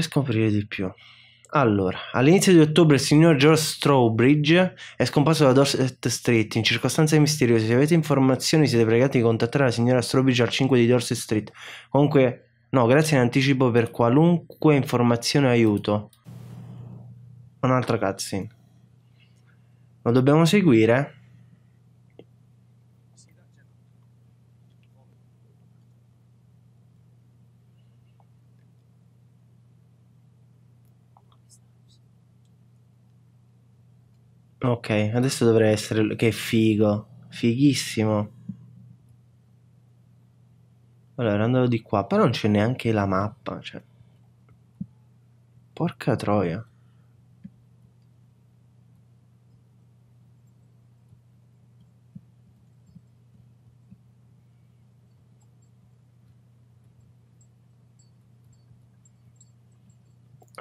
vorrei scoprire di più. Allora, all'inizio di ottobre il signor George Strawbridge è scomparso da Dorset Street in circostanze misteriose. Se avete informazioni siete pregati di contattare la signora Strawbridge al 5 di Dorset Street. Comunque, no, grazie in anticipo per qualunque informazione o aiuto. Un'altra cutscene. Lo dobbiamo seguire? Ok, adesso dovrei essere... Che figo. Fighissimo. Allora, andavo di qua. Però non c'è neanche la mappa, cioè. Porca troia.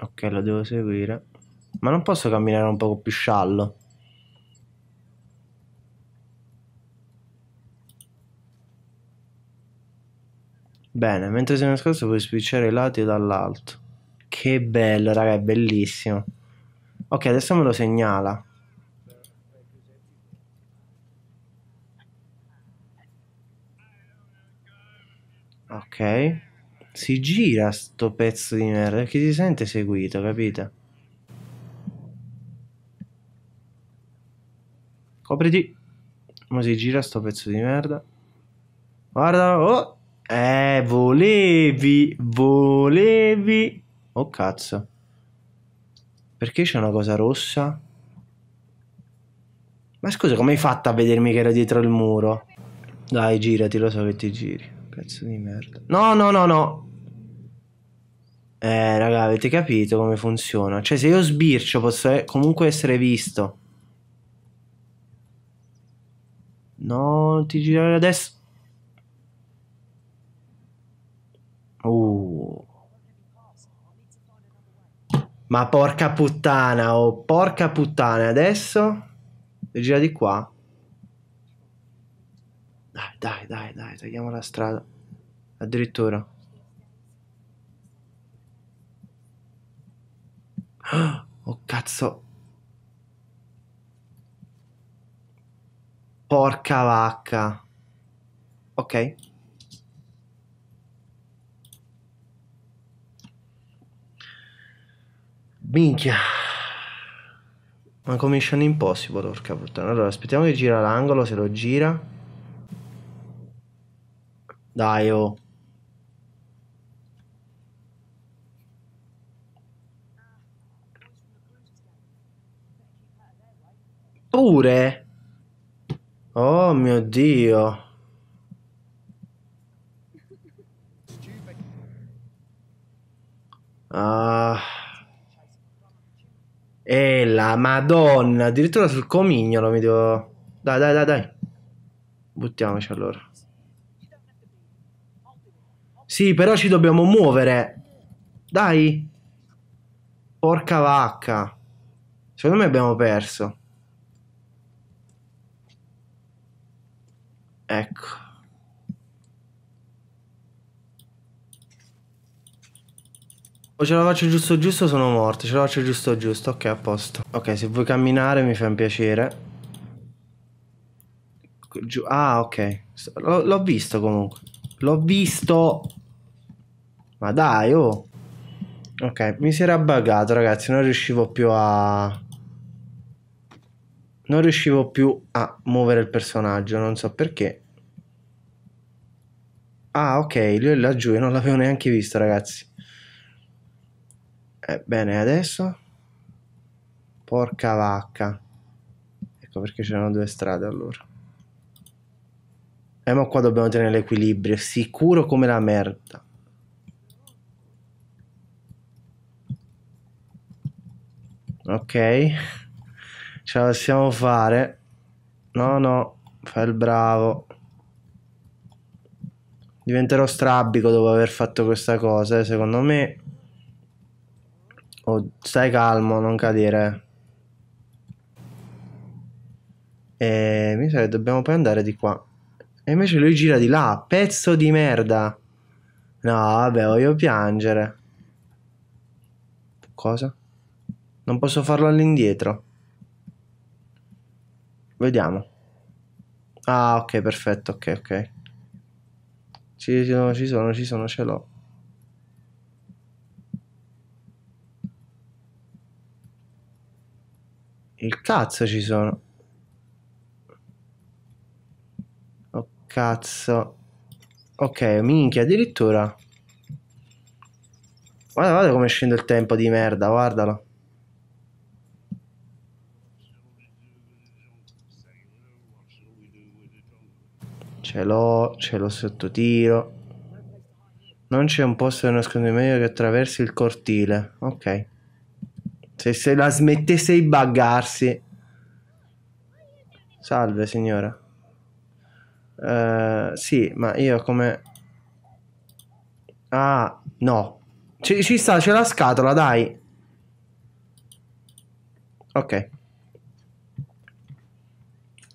Ok, lo devo seguire. Ma non posso camminare un poco più sciallo? Bene, mentre sei nascosto puoi spicciare i lati dall'alto. Che bello, raga, è bellissimo. Ok, adesso me lo segnala. Ok. Si gira sto pezzo di merda perché si sente seguito, capite? Copriti. Ma si gira sto pezzo di merda. Guarda, oh! Eh, volevi, volevi... Oh cazzo. Perché c'è una cosa rossa? Ma scusa, come hai fatto a vedermi che era dietro il muro? Dai, girati, lo so che ti giri. Cazzo di merda. No, no, no, no. Eh, raga, avete capito come funziona? Cioè, se io sbircio posso comunque essere visto. No, ti girare adesso. Uh. Ma porca puttana, oh, porca puttana, adesso gira di qua. Dai, dai, dai, dai, tagliamo la strada. Addirittura. Oh cazzo. Porca vacca. Ok. Minchia. Ma come Mission Impossible, porca puttana. Allora, aspettiamo che gira l'angolo, se lo gira. Dai, oh. Pure? Oh mio Dio. Ah... E la madonna, addirittura sul comignolo mi devo... Dai, dai, dai, dai. Buttiamoci allora. Sì, però ci dobbiamo muovere. Dai. Porca vacca. Secondo me abbiamo perso. Ecco. O ce la faccio giusto giusto sono morto, ce la faccio giusto giusto, ok a posto. Ok, se vuoi camminare mi fa un piacere. Giù. Ah, ok. L'ho visto comunque. L'ho visto. Ma dai, oh. Ok, mi si era buggato, ragazzi. Non riuscivo più a... Non riuscivo più a muovere il personaggio, non so perché. Ah, ok, lui è laggiù e non l'avevo neanche visto, ragazzi. Ebbene, eh, adesso porca vacca ecco perché c'erano due strade allora e eh, ma qua dobbiamo tenere l'equilibrio sicuro come la merda ok ce la possiamo fare no no fai il bravo diventerò strabico dopo aver fatto questa cosa eh, secondo me Oh, stai calmo, non cadere. E mi sa che dobbiamo poi andare di qua. E invece lui gira di là, pezzo di merda. No, vabbè, voglio piangere. Cosa? Non posso farlo all'indietro. Vediamo. Ah, ok, perfetto, ok, ok. Ci sono, ci sono, ci sono, ce l'ho. Cazzo ci sono. Oh cazzo. Ok, minchia, addirittura. Guarda, guarda come scende il tempo di merda, guardalo. Ce l'ho, ce l'ho sotto tiro. Non c'è un posto di nascondimento che attraversi il cortile. Ok. Se, se la smettesse di buggarsi. Salve signora. Uh, sì, ma io come... Ah, no. Ci, ci sta, c'è la scatola, dai. Ok.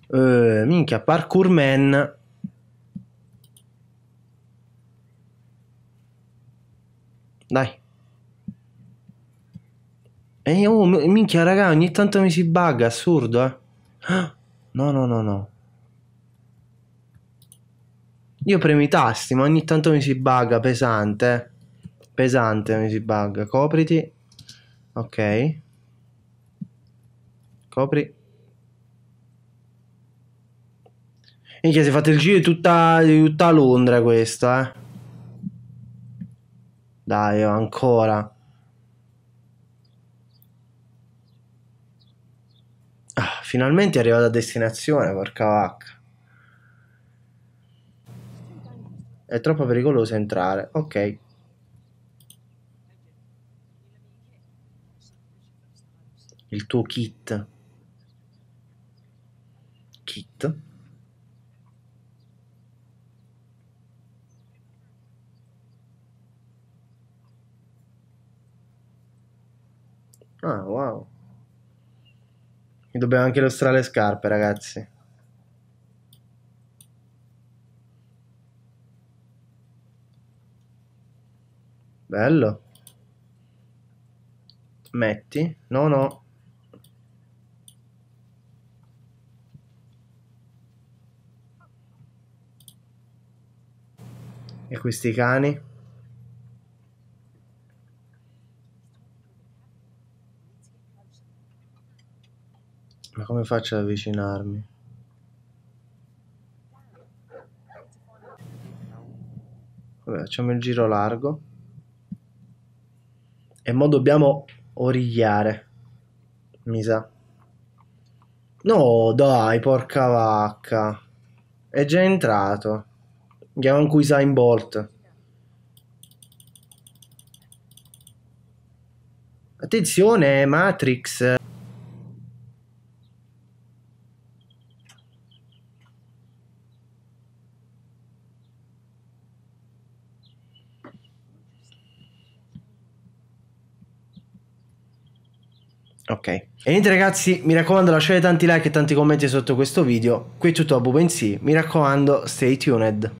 Uh, minchia, parkour man. Dai. Eh, oh, minchia, raga, ogni tanto mi si bugga, assurdo, eh. Ah, no, no, no, no. Io premo i tasti, ma ogni tanto mi si bugga, pesante. Eh. Pesante mi si bugga. Copriti. Ok. Copri. Minchia, si è fatto il giro di tutta, di tutta Londra questo, eh. Dai, oh, ancora. Ah, finalmente è arrivata a destinazione, porca vacca. È troppo pericoloso entrare. Ok. Il tuo kit. Kit. Ah, wow. Mi dobbiamo anche illustrare le scarpe, ragazzi. Bello. Metti. No, no. E questi cani? come faccio ad avvicinarmi? Vabbè, facciamo il giro largo. E mo dobbiamo origliare. Mi sa. No, dai, porca vacca. È già entrato. Andiamo in cui sa Bolt. Attenzione, Matrix. Ok. E niente ragazzi, mi raccomando lasciate tanti like e tanti commenti sotto questo video. Qui è tutto a Bubenzi, mi raccomando, stay tuned.